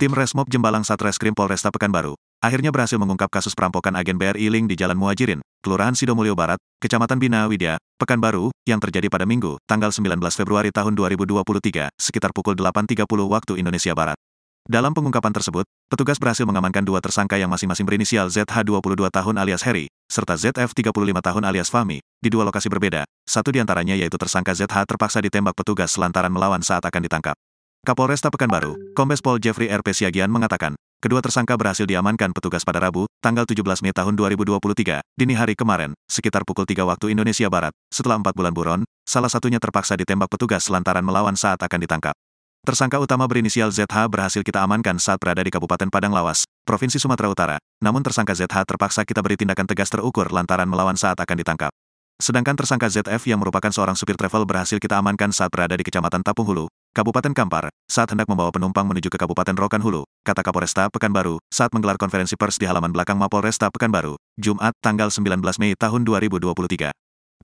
Tim Resmob Jembalang Satreskrim Polresta Pekanbaru, akhirnya berhasil mengungkap kasus perampokan agen BRI Link di Jalan Muajirin, Kelurahan Sidomulyo Barat, Kecamatan Bina Widya, Pekanbaru, yang terjadi pada Minggu, tanggal 19 Februari tahun 2023, sekitar pukul 8.30 waktu Indonesia Barat. Dalam pengungkapan tersebut, petugas berhasil mengamankan dua tersangka yang masing-masing berinisial ZH 22 tahun alias Harry serta ZF 35 tahun alias Fami di dua lokasi berbeda, satu diantaranya yaitu tersangka ZH terpaksa ditembak petugas lantaran melawan saat akan ditangkap. Kapolresta Pekanbaru, Kombes Pol Jeffrey RP Siagian mengatakan, kedua tersangka berhasil diamankan petugas pada Rabu, tanggal 17 Mei tahun 2023, dini hari kemarin, sekitar pukul 3 waktu Indonesia Barat, setelah empat bulan buron, salah satunya terpaksa ditembak petugas lantaran melawan saat akan ditangkap. Tersangka utama berinisial ZH berhasil kita amankan saat berada di Kabupaten Padang Lawas, Provinsi Sumatera Utara, namun tersangka ZH terpaksa kita beri tindakan tegas terukur lantaran melawan saat akan ditangkap. Sedangkan tersangka ZF yang merupakan seorang supir travel berhasil kita amankan saat berada di Kecamatan Tapung Hulu, Kabupaten Kampar, saat hendak membawa penumpang menuju ke Kabupaten Rokan Hulu, kata Kapolresta Pekanbaru, saat menggelar konferensi pers di halaman belakang Mapolresta Pekanbaru, Jumat, tanggal 19 Mei tahun 2023.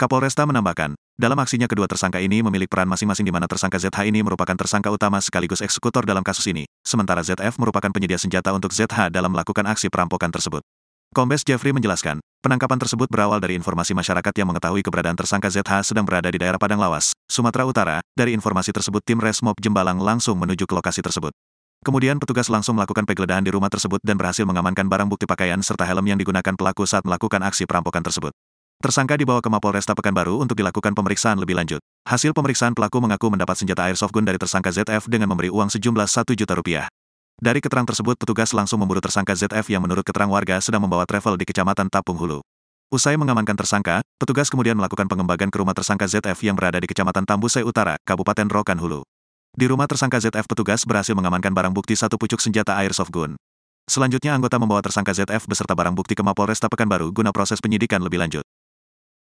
Kapolresta menambahkan, dalam aksinya kedua tersangka ini memiliki peran masing-masing di mana tersangka ZH ini merupakan tersangka utama sekaligus eksekutor dalam kasus ini, sementara ZF merupakan penyedia senjata untuk ZH dalam melakukan aksi perampokan tersebut. Kombes Jeffrey menjelaskan, Penangkapan tersebut berawal dari informasi masyarakat yang mengetahui keberadaan tersangka ZH sedang berada di daerah Padang Lawas, Sumatera Utara. Dari informasi tersebut tim Resmob Jembalang langsung menuju ke lokasi tersebut. Kemudian petugas langsung melakukan penggeledahan di rumah tersebut dan berhasil mengamankan barang bukti pakaian serta helm yang digunakan pelaku saat melakukan aksi perampokan tersebut. Tersangka dibawa ke Mapolresta Pekanbaru untuk dilakukan pemeriksaan lebih lanjut. Hasil pemeriksaan pelaku mengaku mendapat senjata airsoft gun dari tersangka ZF dengan memberi uang sejumlah 1 juta rupiah. Dari keterangan tersebut petugas langsung memburu tersangka ZF yang menurut keterangan warga sedang membawa travel di kecamatan Tapung Hulu. Usai mengamankan tersangka, petugas kemudian melakukan pengembangan ke rumah tersangka ZF yang berada di kecamatan Tambusai Utara, Kabupaten Rokan Hulu. Di rumah tersangka ZF petugas berhasil mengamankan barang bukti satu pucuk senjata airsoft gun. Selanjutnya anggota membawa tersangka ZF beserta barang bukti ke Mapolresta Pekanbaru guna proses penyidikan lebih lanjut.